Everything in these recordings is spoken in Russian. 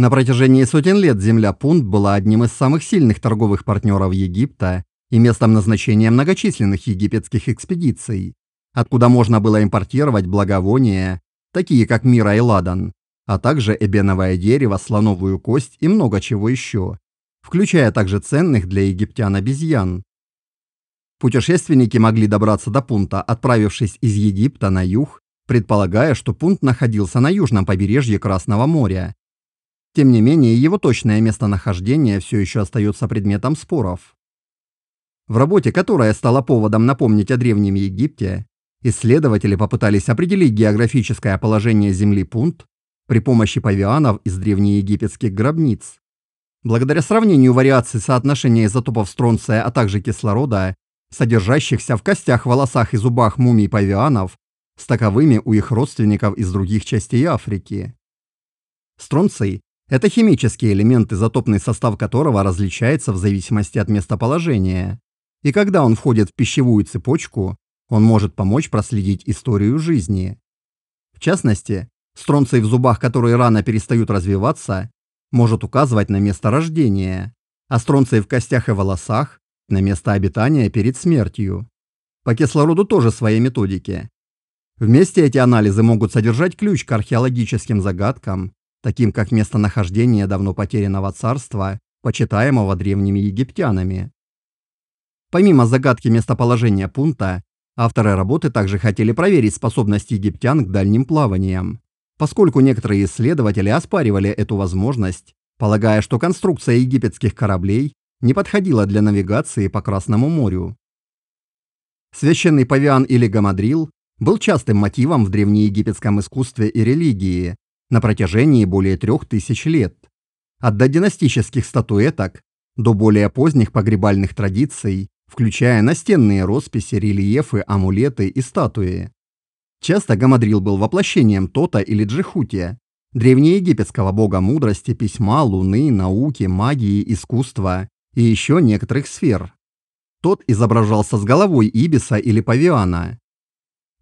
На протяжении сотен лет земля Пунт была одним из самых сильных торговых партнеров Египта и местом назначения многочисленных египетских экспедиций, откуда можно было импортировать благовония, такие как мира и ладан, а также эбеновое дерево, слоновую кость и много чего еще, включая также ценных для египтян обезьян. Путешественники могли добраться до Пунта, отправившись из Египта на юг, предполагая, что Пунт находился на южном побережье Красного моря, тем не менее, его точное местонахождение все еще остается предметом споров. В работе, которая стала поводом напомнить о Древнем Египте, исследователи попытались определить географическое положение Земли Пунт при помощи павианов из древнеегипетских гробниц. Благодаря сравнению вариаций соотношения изотопов стронция, а также кислорода, содержащихся в костях, волосах и зубах мумий павианов, с таковыми у их родственников из других частей Африки. Стронций это химический элемент, изотопный состав которого различается в зависимости от местоположения. И когда он входит в пищевую цепочку, он может помочь проследить историю жизни. В частности, стронций в зубах, которые рано перестают развиваться, может указывать на место рождения, а стронций в костях и волосах – на место обитания перед смертью. По кислороду тоже свои методики. Вместе эти анализы могут содержать ключ к археологическим загадкам таким как местонахождение давно потерянного царства, почитаемого древними египтянами. Помимо загадки местоположения пункта, авторы работы также хотели проверить способность египтян к дальним плаваниям, поскольку некоторые исследователи оспаривали эту возможность, полагая, что конструкция египетских кораблей не подходила для навигации по Красному морю. Священный павиан или гамадрил был частым мотивом в древнеегипетском искусстве и религии, на протяжении более трех тысяч лет. От додинастических статуэток до более поздних погребальных традиций, включая настенные росписи, рельефы, амулеты и статуи. Часто Гамадрил был воплощением Тота или Джихутия, древнеегипетского бога мудрости, письма, луны, науки, магии, искусства и еще некоторых сфер. Тот изображался с головой ибиса или павиана.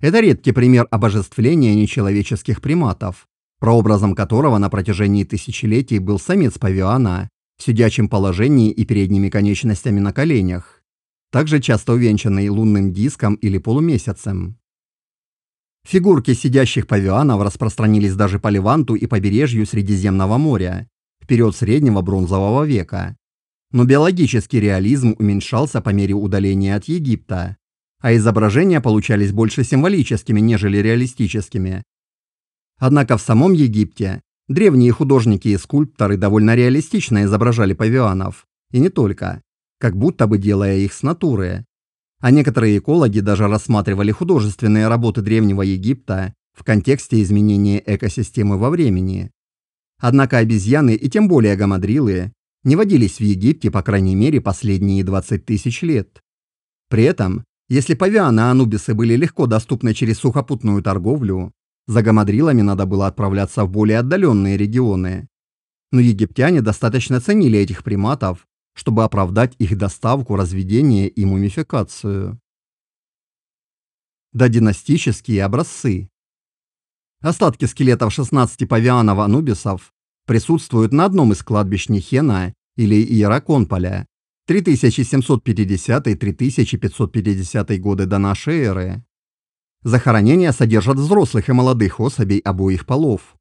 Это редкий пример обожествления нечеловеческих приматов, прообразом которого на протяжении тысячелетий был самец павиана в сидячем положении и передними конечностями на коленях, также часто увенчанный лунным диском или полумесяцем. Фигурки сидящих павианов распространились даже по Леванту и побережью Средиземного моря, в период среднего бронзового века. Но биологический реализм уменьшался по мере удаления от Египта, а изображения получались больше символическими, нежели реалистическими, Однако в самом Египте древние художники и скульпторы довольно реалистично изображали павианов, и не только, как будто бы делая их с натуры. А некоторые экологи даже рассматривали художественные работы Древнего Египта в контексте изменения экосистемы во времени. Однако обезьяны и тем более гамадрилы не водились в Египте, по крайней мере, последние 20 тысяч лет. При этом, если павианы Анубисы были легко доступны через сухопутную торговлю, за гамадрилами надо было отправляться в более отдаленные регионы. Но египтяне достаточно ценили этих приматов, чтобы оправдать их доставку, разведение и мумификацию. Додинастические образцы Остатки скелетов 16 павианов анубисов присутствуют на одном из кладбищ Нихена или Иераконполя 3750-3550 годы до нашей эры. Захоронения содержат взрослых и молодых особей обоих полов,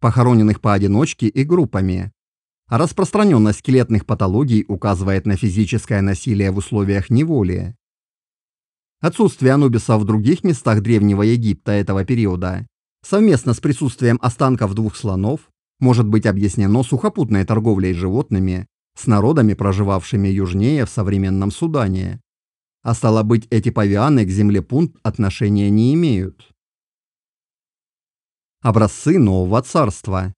похороненных поодиночке и группами. Распространенность скелетных патологий указывает на физическое насилие в условиях неволи. Отсутствие анубиса в других местах Древнего Египта этого периода совместно с присутствием останков двух слонов может быть объяснено сухопутной торговлей животными с народами, проживавшими южнее в современном Судане, а стало быть, эти павианы к земле пункт отношения не имеют. Образцы нового царства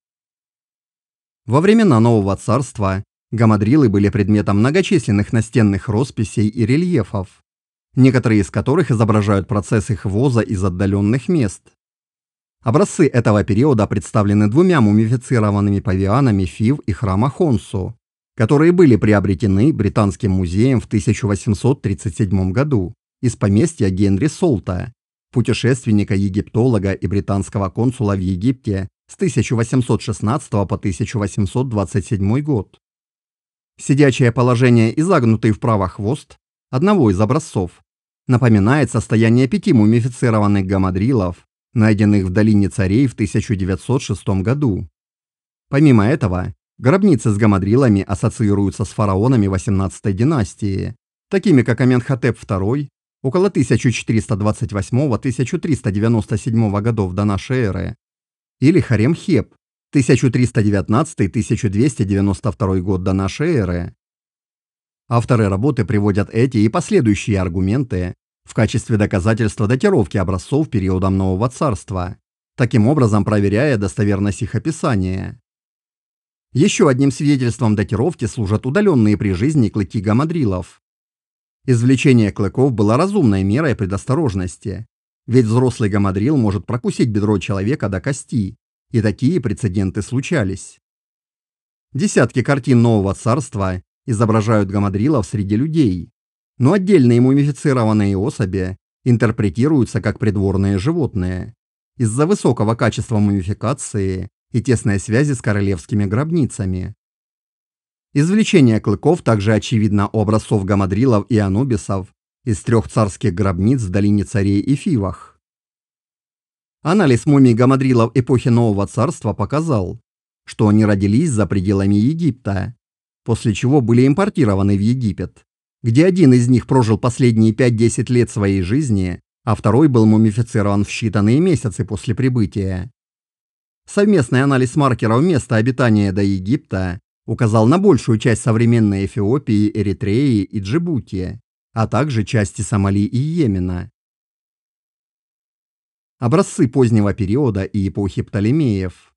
Во времена нового царства гамадрилы были предметом многочисленных настенных росписей и рельефов, некоторые из которых изображают процесс их воза из отдаленных мест. Образцы этого периода представлены двумя мумифицированными павианами Фив и храма Хонсу, которые были приобретены Британским музеем в 1837 году из поместья Генри Солта, путешественника-египтолога и британского консула в Египте с 1816 по 1827 год. Сидячее положение и загнутый вправо хвост одного из образцов напоминает состояние пяти мумифицированных гамадрилов, найденных в долине царей в 1906 году. Помимо этого, Гробницы с гамадрилами ассоциируются с фараонами 18 династии, такими как Аменхотеп II, около 1428-1397 годов до нашей эры, или Харем-Хеп, 1319-1292 год до нашей эры. Авторы работы приводят эти и последующие аргументы в качестве доказательства датировки образцов периода Нового Царства, таким образом проверяя достоверность их описания. Еще одним свидетельством датировки служат удаленные при жизни клыки гамадрилов. Извлечение клыков было разумной мерой предосторожности, ведь взрослый гамадрил может прокусить бедро человека до кости, и такие прецеденты случались. Десятки картин нового царства изображают гамадрилов среди людей, но отдельные мумифицированные особи интерпретируются как придворные животные. Из-за высокого качества мумификации и тесные связи с королевскими гробницами. Извлечение клыков также очевидно образцов гамадрилов и анубисов из трех царских гробниц в долине царей и фивах. Анализ мумий гамадрилов эпохи Нового Царства показал, что они родились за пределами Египта, после чего были импортированы в Египет, где один из них прожил последние 5-10 лет своей жизни, а второй был мумифицирован в считанные месяцы после прибытия. Совместный анализ маркеров места обитания до Египта указал на большую часть современной Эфиопии, Эритреи и Джибути, а также части Сомали и Йемена. Образцы позднего периода и эпохи Птолемеев.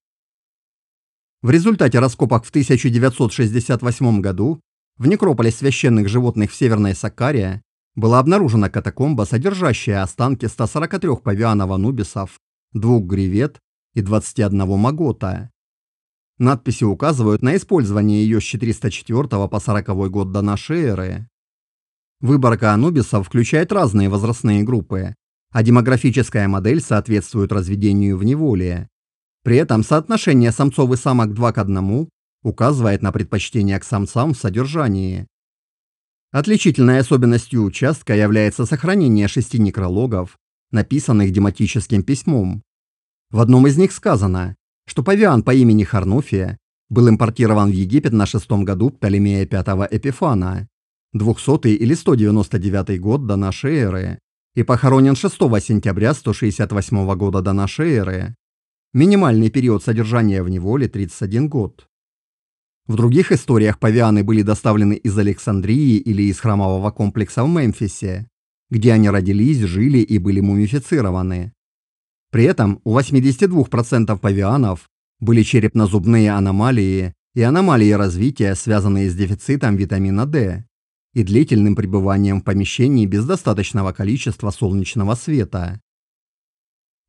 В результате раскопок в 1968 году в некрополе священных животных в Северной Сакаре была обнаружена катакомба, содержащая останки 143 павианов-анубисов, двух гревет и 21 Магота. Надписи указывают на использование ее с 404 по 40 год до нашей эры. Выборка анубисов включает разные возрастные группы, а демографическая модель соответствует разведению в неволе. При этом соотношение самцов и самок 2 к 1 указывает на предпочтение к самцам в содержании. Отличительной особенностью участка является сохранение шести некрологов, написанных дематическим письмом, в одном из них сказано, что павиан по имени Харнуфия был импортирован в Египет на шестом году Птолемея V Эпифана, 200 или 199 год до нашей эры, и похоронен 6 сентября 168 года до нашей эры. Минимальный период содержания в неволе – 31 год. В других историях павианы были доставлены из Александрии или из храмового комплекса в Мемфисе, где они родились, жили и были мумифицированы. При этом у 82% павианов были черепно-зубные аномалии и аномалии развития, связанные с дефицитом витамина D и длительным пребыванием в помещении без достаточного количества солнечного света.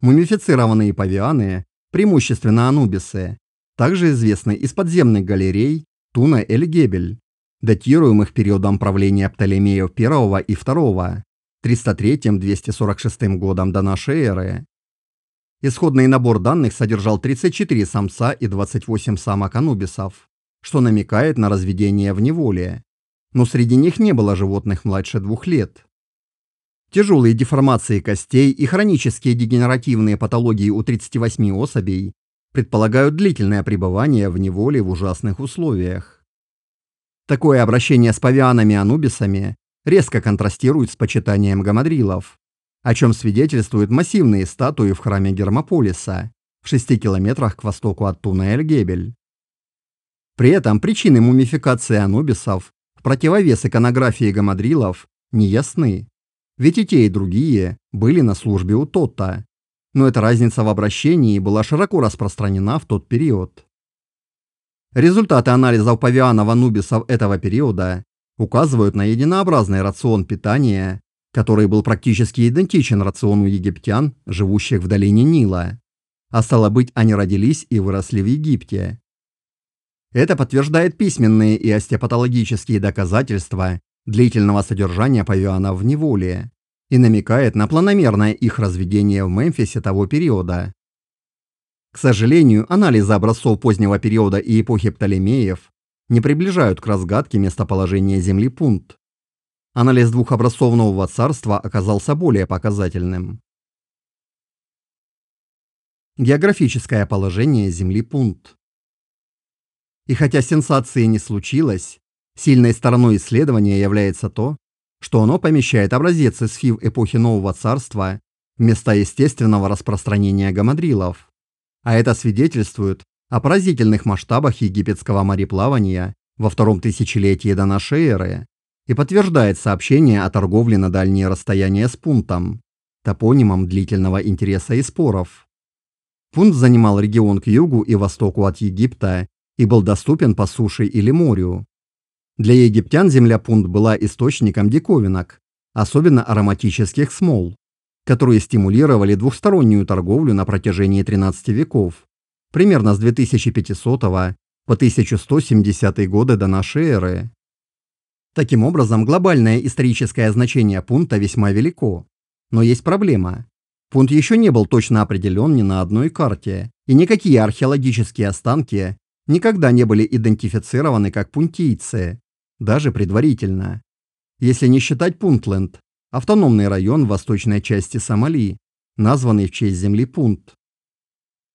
Мумифицированные павианы, преимущественно анубисы, также известны из подземных галерей Туна Эль-Гебель, датируемых периодом правления Птолемеев I и II, 303-246 годом до нашей эры, Исходный набор данных содержал 34 самца и 28 самок анубисов, что намекает на разведение в неволе. Но среди них не было животных младше двух лет. Тяжелые деформации костей и хронические дегенеративные патологии у 38 особей предполагают длительное пребывание в неволе в ужасных условиях. Такое обращение с павианами-анубисами резко контрастирует с почитанием гамадрилов, о чем свидетельствуют массивные статуи в храме Гермополиса в 6 километрах к востоку от Туна Эльгебель. При этом причины мумификации анубисов в противовес иконографии гамадрилов не ясны. Ведь и те, и другие были на службе у Тотта. Но эта разница в обращении была широко распространена в тот период. Результаты анализов павианов анубисов этого периода указывают на единообразный рацион питания который был практически идентичен рациону египтян, живущих в долине Нила. А стало быть, они родились и выросли в Египте. Это подтверждает письменные и остеопатологические доказательства длительного содержания павиана в неволе и намекает на планомерное их разведение в Мемфисе того периода. К сожалению, анализы образцов позднего периода и эпохи Птолемеев не приближают к разгадке местоположения Земли Пунт. Анализ двух образцов нового царства оказался более показательным. Географическое положение Земли Пунт И хотя сенсации не случилось, сильной стороной исследования является то, что оно помещает образец из фив эпохи Нового Царства в места естественного распространения гамадрилов. А это свидетельствует о поразительных масштабах египетского мореплавания во втором тысячелетии до нашей эры и подтверждает сообщение о торговле на дальние расстояния с пунктом, топонимом длительного интереса и споров. Пунт занимал регион к югу и востоку от Египта и был доступен по суше или морю. Для египтян земля Пунт была источником диковинок, особенно ароматических смол, которые стимулировали двухстороннюю торговлю на протяжении 13 веков, примерно с 2500 по 1170 годы до нашей эры. Таким образом, глобальное историческое значение пункта весьма велико. Но есть проблема. Пункт еще не был точно определен ни на одной карте, и никакие археологические останки никогда не были идентифицированы как пунтийцы, даже предварительно. Если не считать Пунтленд, автономный район в восточной части Сомали, названный в честь земли Пунт.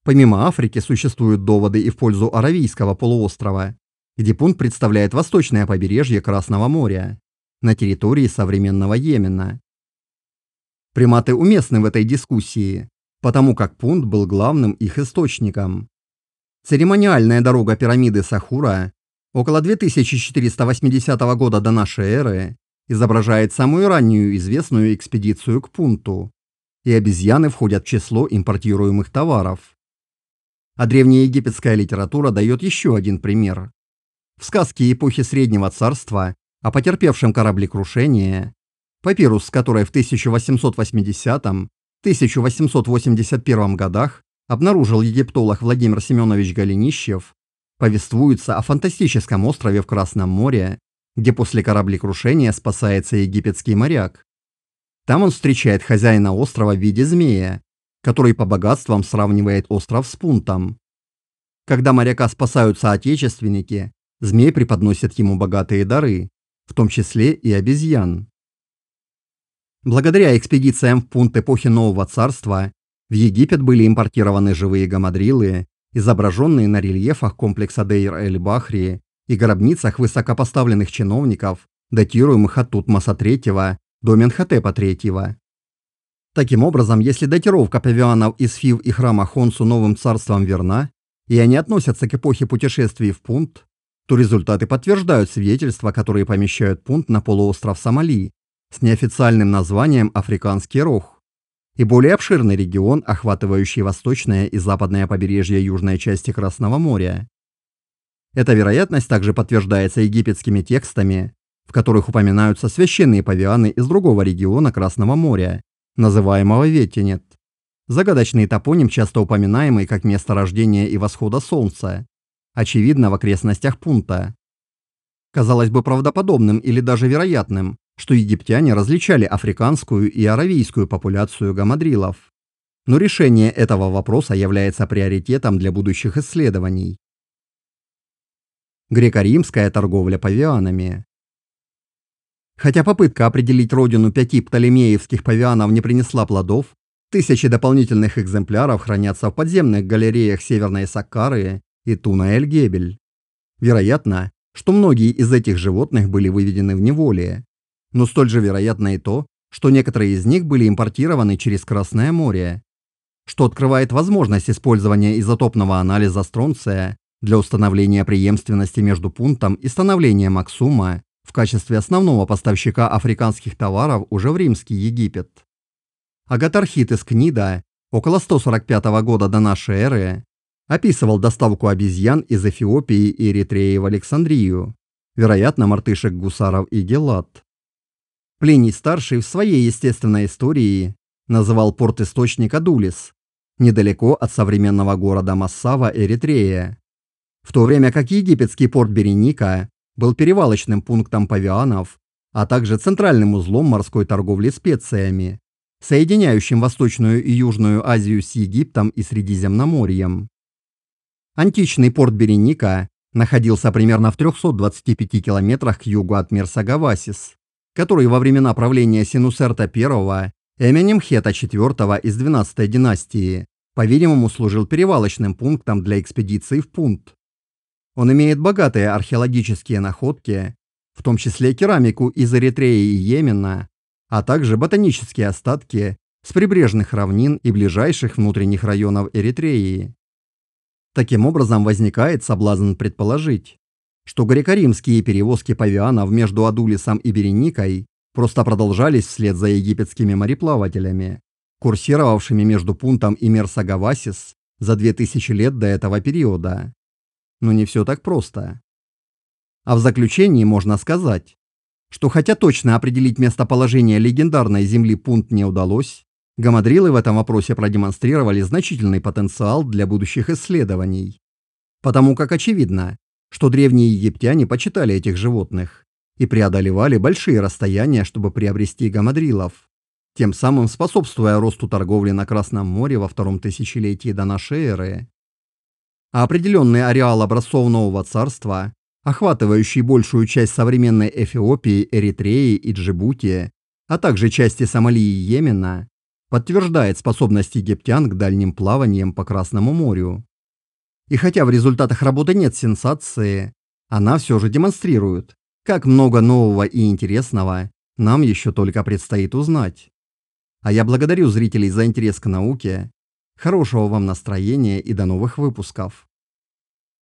Помимо Африки существуют доводы и в пользу Аравийского полуострова, где пункт представляет восточное побережье Красного моря на территории современного Йемена. Приматы уместны в этой дискуссии, потому как пункт был главным их источником. Церемониальная дорога пирамиды Сахура около 2480 года до нашей эры изображает самую раннюю известную экспедицию к пункту, и обезьяны входят в число импортируемых товаров. А древнеегипетская литература дает еще один пример в сказке эпохи Среднего Царства о потерпевшем кораблекрушение, папирус который в 1880-1881 годах обнаружил египтолог Владимир Семенович Голенищев, повествуется о фантастическом острове в Красном море, где после кораблекрушения спасается египетский моряк. Там он встречает хозяина острова в виде змея, который по богатствам сравнивает остров с пунтом. Когда моряка спасают соотечественники, Змей преподносит ему богатые дары, в том числе и обезьян. Благодаря экспедициям в пункт эпохи Нового Царства в Египет были импортированы живые гамадрилы, изображенные на рельефах комплекса Дейр-эль-Бахри и гробницах высокопоставленных чиновников, датируемых от Тутмоса III до Менхотепа III. Таким образом, если датировка павианов из Фив и храма Хонсу новым царством верна, и они относятся к эпохе путешествий в пункт, то результаты подтверждают свидетельства, которые помещают пункт на полуостров Сомали с неофициальным названием «Африканский рог» и более обширный регион, охватывающий восточное и западное побережье южной части Красного моря. Эта вероятность также подтверждается египетскими текстами, в которых упоминаются священные павианы из другого региона Красного моря, называемого Ветенет. Загадочный топоним, часто упоминаемый как место рождения и восхода солнца, очевидно в окрестностях пункта. Казалось бы правдоподобным или даже вероятным, что египтяне различали африканскую и аравийскую популяцию гамадрилов. Но решение этого вопроса является приоритетом для будущих исследований. Греко-римская торговля павианами Хотя попытка определить родину пяти птолемеевских павианов не принесла плодов, тысячи дополнительных экземпляров хранятся в подземных галереях Северной Саккары и Тунаэль-Гебель. Вероятно, что многие из этих животных были выведены в неволе. Но столь же вероятно и то, что некоторые из них были импортированы через Красное море, что открывает возможность использования изотопного анализа стронция для установления преемственности между пунктом и становлением Аксума в качестве основного поставщика африканских товаров уже в Римский Египет. Агатархит из Книда около 145 года до нашей эры описывал доставку обезьян из Эфиопии и Эритреи в Александрию, вероятно, мартышек гусаров и гелат. Плиний-старший в своей естественной истории называл порт источника Дулис, недалеко от современного города Массава, Эритрея, в то время как египетский порт Береника был перевалочным пунктом павианов, а также центральным узлом морской торговли специями, соединяющим Восточную и Южную Азию с Египтом и Средиземноморьем. Античный порт Береника находился примерно в 325 километрах к югу от Мирсагавасис, который во времена правления Синусерта I Эменемхета IV из 12 династии, по-видимому, служил перевалочным пунктом для экспедиции в Пунт. Он имеет богатые археологические находки, в том числе керамику из Эритреи и Йемена, а также ботанические остатки с прибрежных равнин и ближайших внутренних районов Эритреи. Таким образом возникает соблазн предположить, что греко-римские перевозки павианов между Адулисом и Береникой просто продолжались вслед за египетскими мореплавателями, курсировавшими между Пунтом и Мерсагавасис за 2000 лет до этого периода. Но не все так просто. А в заключении можно сказать, что хотя точно определить местоположение легендарной земли Пунт не удалось, Гамадрилы в этом вопросе продемонстрировали значительный потенциал для будущих исследований. Потому как очевидно, что древние египтяне почитали этих животных и преодолевали большие расстояния, чтобы приобрести гамадрилов, тем самым способствуя росту торговли на Красном море во втором тысячелетии до нашей эры. А определенный ареал образцов нового царства, охватывающий большую часть современной Эфиопии, Эритреи и Джибути, а также части Сомали и Йемена, подтверждает способность египтян к дальним плаваниям по Красному морю. И хотя в результатах работы нет сенсации, она все же демонстрирует, как много нового и интересного нам еще только предстоит узнать. А я благодарю зрителей за интерес к науке, хорошего вам настроения и до новых выпусков.